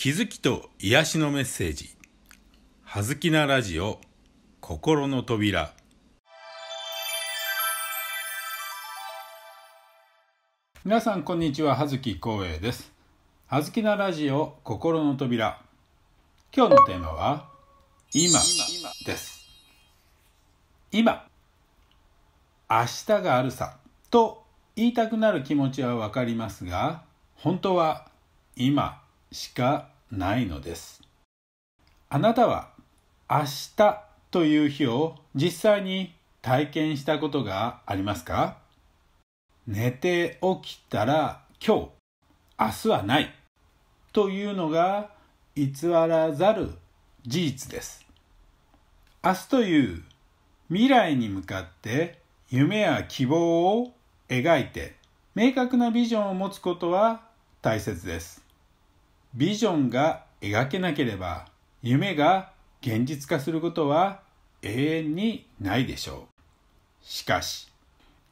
気づきと癒しのメッセージ「はずきなラジオ心の扉」皆さんこんにちは葉月光栄です葉月なラジオ心の扉今日のテーマは今です今明日があるさと言いたくなる気持ちはわかりますが本当は今しかないのですあなたは明日という日を実際に体験したことがありますか寝て起きたら今日明日はないというのが偽らざる事実です明日という未来に向かって夢や希望を描いて明確なビジョンを持つことは大切ですビジョンが描けなければ夢が現実化することは永遠にないでしょう。しかし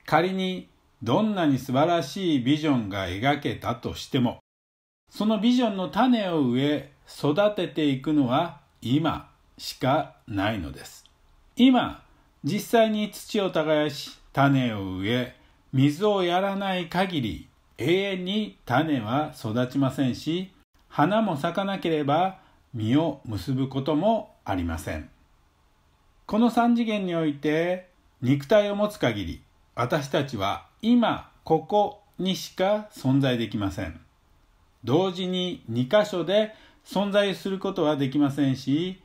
仮にどんなに素晴らしいビジョンが描けたとしてもそのビジョンの種を植え育てていくのは今しかないのです。今実際に土を耕し種を植え水をやらない限り永遠に種は育ちませんし花も咲かなければ実を結ぶこともありませんこの3次元において肉体を持つ限り私たちは今ここにしか存在できません同時に2箇所で存在することはできませんし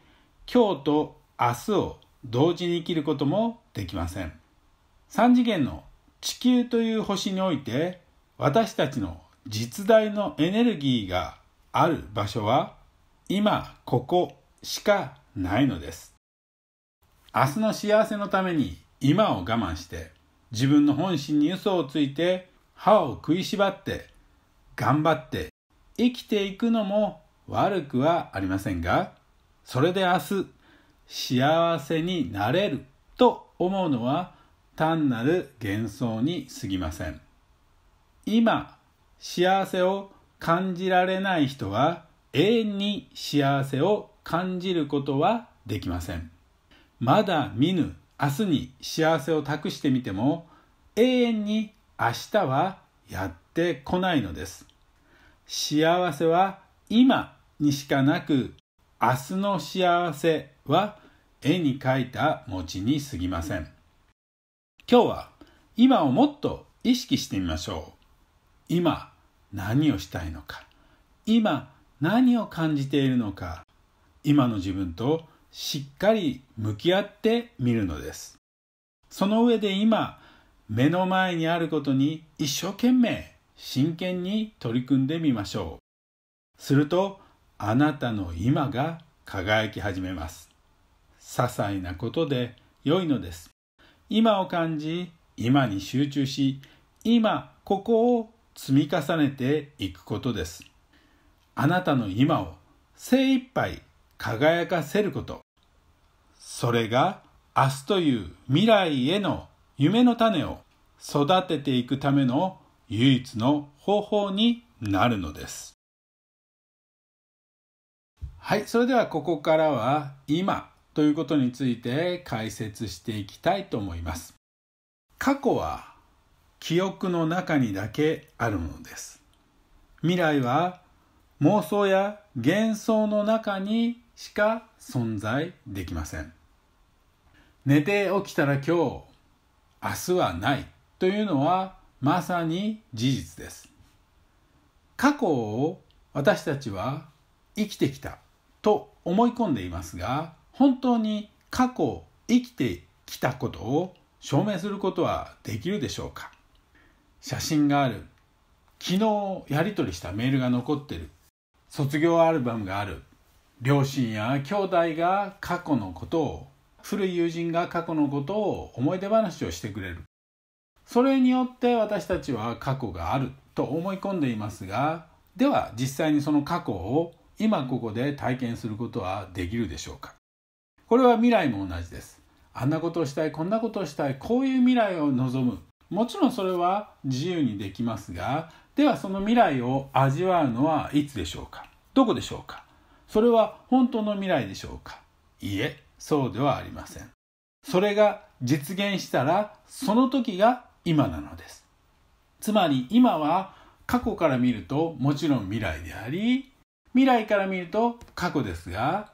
今日と明日を同時に生きることもできません3次元の地球という星において私たちの実在のエネルギーがある場所は今ここしかないのです明日の幸せのために今を我慢して自分の本心に嘘をついて歯を食いしばって頑張って生きていくのも悪くはありませんがそれで明日幸せになれると思うのは単なる幻想に過ぎません今幸せを感じられない人は永遠に幸せを感じることはできませんまだ見ぬ明日に幸せを託してみても永遠に明日はやってこないのです幸せは今にしかなく明日の幸せは絵に描いた餅に過ぎません今日は今をもっと意識してみましょう今何をしたいのか今何を感じているのか今の自分としっかり向き合ってみるのですその上で今目の前にあることに一生懸命真剣に取り組んでみましょうするとあなたの今が輝き始めます些細なことで良いのです今を感じ今に集中し今ここを積み重ねていくことですあなたの今を精一杯輝かせることそれが明日という未来への夢の種を育てていくための唯一の方法になるのですはいそれではここからは今ということについて解説していきたいと思います過去は記憶の中にだけあるのです未来は妄想や幻想の中にしか存在できません寝て起きたら今日明日はないというのはまさに事実です過去を私たちは生きてきたと思い込んでいますが本当に過去生きてきたことを証明することはできるでしょうか写真がある昨日やり取りしたメールが残ってる卒業アルバムがある両親や兄弟が過去のことを古い友人が過去のことを思い出話をしてくれるそれによって私たちは過去があると思い込んでいますがでは実際にその過去を今ここで体験することはできるでしょうかこれは未来も同じですあんなことをしたいこんなことをしたいこういう未来を望むもちろんそれは自由にできますがではその未来を味わうのはいつでしょうかどこでしょうかそれは本当の未来でしょうかいいえそうではありませんそれが実現したらその時が今なのですつまり今は過去から見るともちろん未来であり未来から見ると過去ですが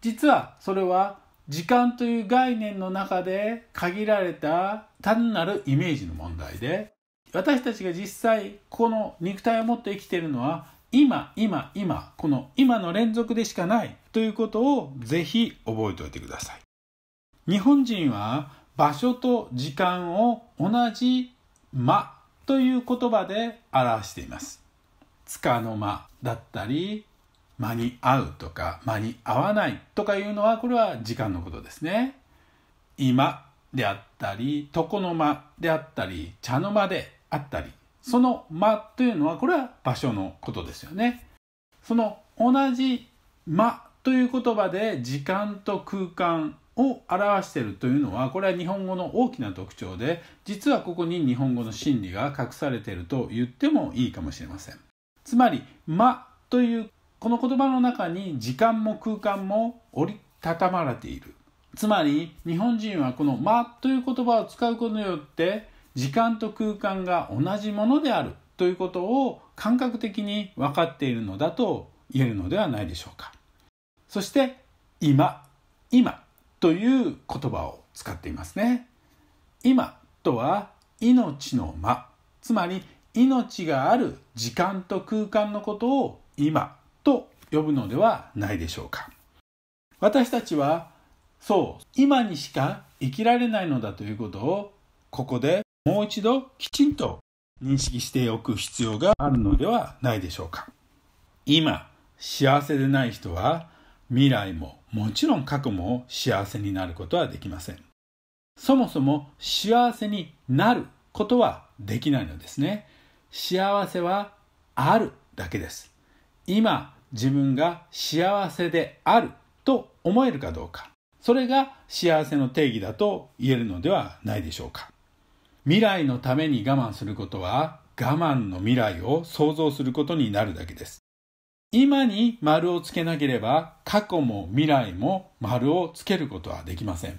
実はそれは時間という概念の中で限られた単なるイメージの問題で私たちが実際この肉体を持って生きているのは今今今この今の連続でしかないということをぜひ覚えておいてください日本人は場所と時間を同じ間という言葉で表していますかの間だったり間に合うとか間に合わないとかいうのはこれは時間のことですね。今であったり床の間であったり茶の間であったりその間というのはこれは場所のことですよね。その同じ間という言葉で時間と空間を表しているというのはこれは日本語の大きな特徴で実はここに日本語の真理が隠されていると言ってもいいかもしれません。つまり「間」というこの言葉の中に時間も空間も折りたたまれているつまり日本人はこの「間」という言葉を使うことによって時間と空間が同じものであるということを感覚的に分かっているのだと言えるのではないでしょうかそして「今」「今」という言葉を使っていますね今とは命の間つまり命がある時間と空間のことを今と呼ぶのではないでしょうか私たちはそう今にしか生きられないのだということをここでもう一度きちんと認識しておく必要があるのではないでしょうか今幸せでない人は未来ももちろん過去も幸せになることはできませんそもそも幸せになることはできないのですね幸せはあるだけです今自分が幸せであると思えるかどうかそれが幸せの定義だと言えるのではないでしょうか未来のために我慢することは我慢の未来を想像することになるだけです今に丸をつけなければ過去も未来も丸をつけることはできません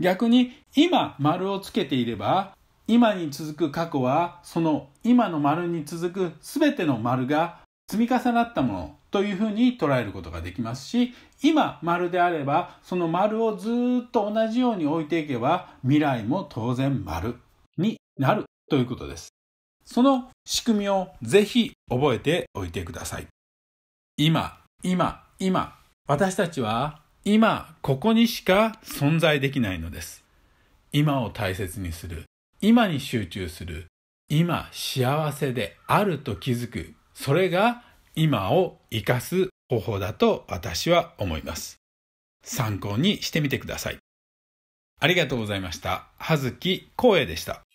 逆に今丸をつけていれば今に続く過去はその今の丸に続く全ての丸が積み重なったものというふうに捉えることができますし今丸であればその丸をずっと同じように置いていけば未来も当然丸になるということですその仕組みをぜひ覚えておいてください今今今私たちは今ここにしか存在できないのです今を大切にする今に集中する今幸せであると気づくそれが今を生かす方法だと私は思います。参考にしてみてください。ありがとうございました。はずきこうえでした。